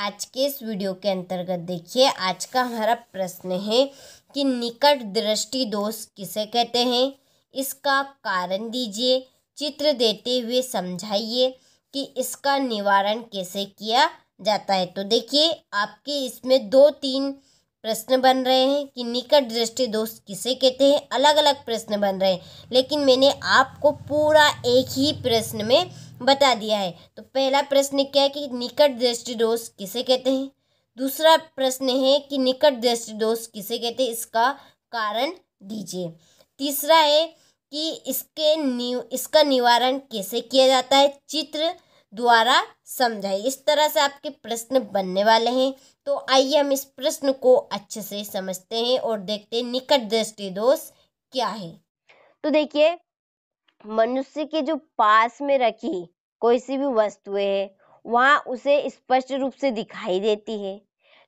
आज के इस वीडियो के अंतर्गत देखिए आज का हमारा प्रश्न है कि निकट दृष्टि दोष किसे कहते हैं इसका कारण दीजिए चित्र देते हुए समझाइए कि इसका निवारण कैसे किया जाता है तो देखिए आपके इसमें दो तीन प्रश्न बन रहे हैं कि निकट दृष्टि दोष किसे कहते हैं अलग अलग प्रश्न बन रहे हैं लेकिन मैंने आपको पूरा एक ही प्रश्न में बता दिया है तो पहला प्रश्न क्या है कि निकट दृष्टि दोष किसे कहते हैं दूसरा प्रश्न है कि निकट दृष्टि दोष किसे कहते हैं इसका कारण दीजिए तीसरा है कि इसके निव इसका निवारण कैसे किया जाता है चित्र द्वारा समझाए इस तरह से आपके प्रश्न बनने वाले हैं तो आइए हम इस प्रश्न को अच्छे से समझते हैं और देखते हैं निकट दृष्टि दोष क्या है तो देखिए मनुष्य के जो पास में रखी कोई सी भी वस्तु है वहाँ उसे स्पष्ट रूप से दिखाई देती है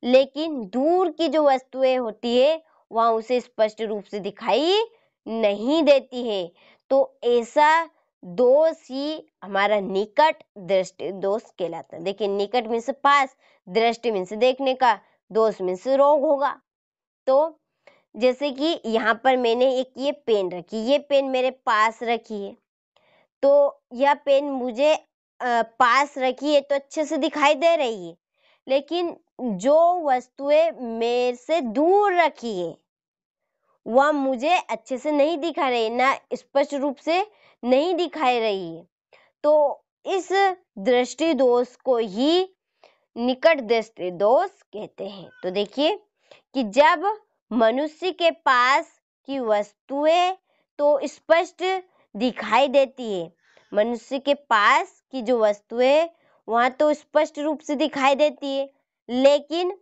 लेकिन दूर की जो वस्तुएं होती है वहाँ उसे स्पष्ट रूप से दिखाई नहीं देती है तो ऐसा दोष ही हमारा निकट दृष्टि दोष कहलाता है देखिए निकट मीन्स पास दृष्टि मीन्स देखने का दोष मीन्स रोग होगा तो जैसे कि यहाँ पर मैंने एक ये पेन रखी ये पेन मेरे पास रखी है तो यह पेन मुझे पास रखी है तो अच्छे से दिखाई दे रही है लेकिन जो वस्तुएं मेरे से दूर रखी है वह मुझे अच्छे से नहीं दिखा रही ना स्पष्ट रूप से नहीं दिखाई रही है तो इस दृष्टि दोष को ही निकट दृष्टि दोष कहते हैं तो देखिए कि जब मनुष्य के पास की वस्तुएं तो स्पष्ट दिखाई देती है मनुष्य के पास की जो वस्तुएं वह तो स्पष्ट रूप से दिखाई देती है लेकिन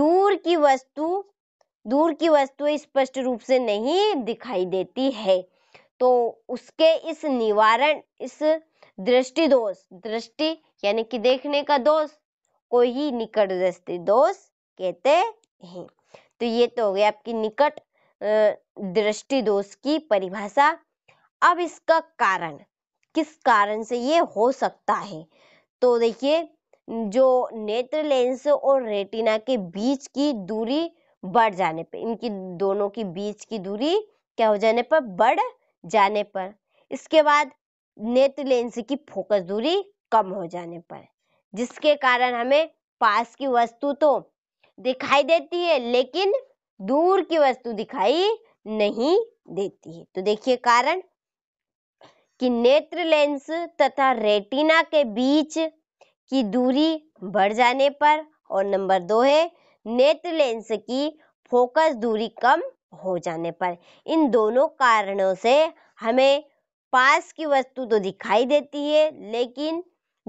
दूर की वस्तु दूर की वस्तुएं स्पष्ट रूप से नहीं दिखाई देती है तो उसके इस निवारण इस दृष्टि दोष दृष्टि यानी कि देखने का दोष को ही निकट दृष्टि दोष कहते हैं तो ये तो हो गया आपकी निकट दृष्टि दोष की परिभाषा अब इसका कारण किस कारण से ये हो सकता है तो देखिए जो नेत्र लेंस और रेटिना के बीच की दूरी बढ़ जाने पर इनकी दोनों की बीच की दूरी क्या हो जाने पर बढ़ जाने पर इसके बाद नेत्र लेंस की फोकस दूरी कम हो जाने पर जिसके कारण हमें पास की वस्तु तो दिखाई देती है लेकिन दूर की वस्तु दिखाई नहीं देती है तो देखिए कारण कि नेत्र लेंस तथा रेटिना के बीच की दूरी बढ़ जाने पर और नंबर दो है नेत्र लेंस की फोकस दूरी कम हो जाने पर इन दोनों कारणों से हमें पास की वस्तु तो दिखाई देती है लेकिन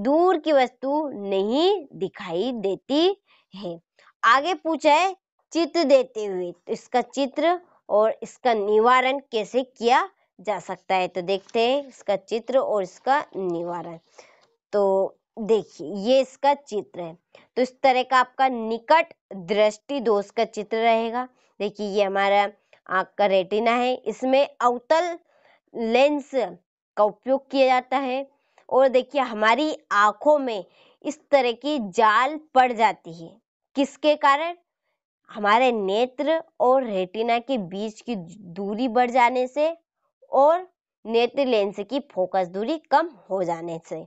दूर की वस्तु नहीं दिखाई देती है आगे पूछा है चित्र देते हुए तो इसका चित्र और इसका निवारण कैसे किया जा सकता है तो देखते हैं इसका चित्र और इसका निवारण तो देखिए ये इसका चित्र है तो इस तरह का आपका निकट दृष्टि दोष का चित्र रहेगा देखिए ये हमारा आँख का रेटिना है इसमें अवतल लेंस का उपयोग किया जाता है और देखिए हमारी आँखों में इस तरह की जाल पड़ जाती है किसके कारण हमारे नेत्र और रेटिना के बीच की दूरी बढ़ जाने से और नेत्र लेंस की फोकस दूरी कम हो जाने से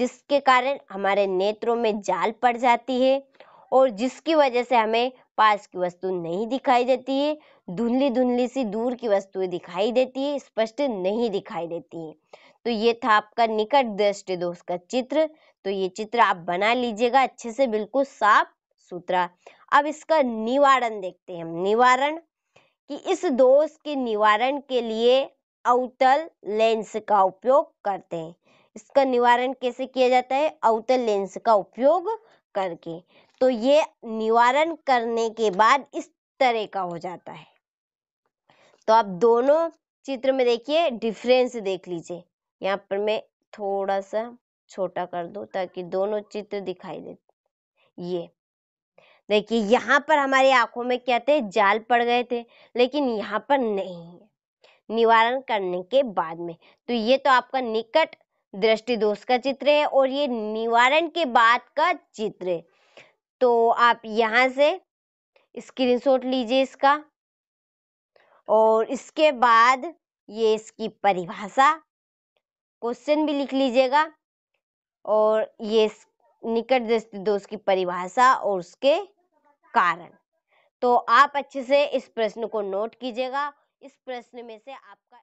जिसके कारण हमारे नेत्रों में जाल पड़ जाती है और जिसकी वजह से हमें पास की वस्तु नहीं दिखाई देती है धुंधली धुंधली सी दूर की वस्तुएं दिखाई देती है स्पष्ट नहीं दिखाई देती है तो ये था आपका निकट दृष्टि दोष का चित्र तो ये चित्र आप बना लीजिएगा अच्छे से बिल्कुल साफ सूत्र अब इसका निवारण देखते हैं निवारण कि इस दोष के निवारण के लिए अवतल लेंस का उपयोग करते हैं इसका निवारण कैसे किया जाता है अवतल लेंस का उपयोग करके तो ये निवारण करने के बाद इस तरह का हो जाता है तो आप दोनों चित्र में देखिए डिफरेंस देख लीजिए यहाँ पर मैं थोड़ा सा छोटा कर दूँ ताकि दोनों चित्र दिखाई दे ये देखिए यहाँ पर हमारी आंखों में क्या थे जाल पड़ गए थे लेकिन यहाँ पर नहीं है निवारण करने के बाद में तो ये तो आपका निकट दृष्टि दोष का चित्र है और ये निवारण के बाद का चित्र है तो आप यहाँ से स्क्रीनशॉट लीजिए इसका और इसके बाद ये इसकी परिभाषा क्वेश्चन भी लिख लीजिएगा और ये निकट दृष्टि दोष की परिभाषा और उसके कारण तो आप अच्छे से इस प्रश्न को नोट कीजिएगा इस प्रश्न में से आपका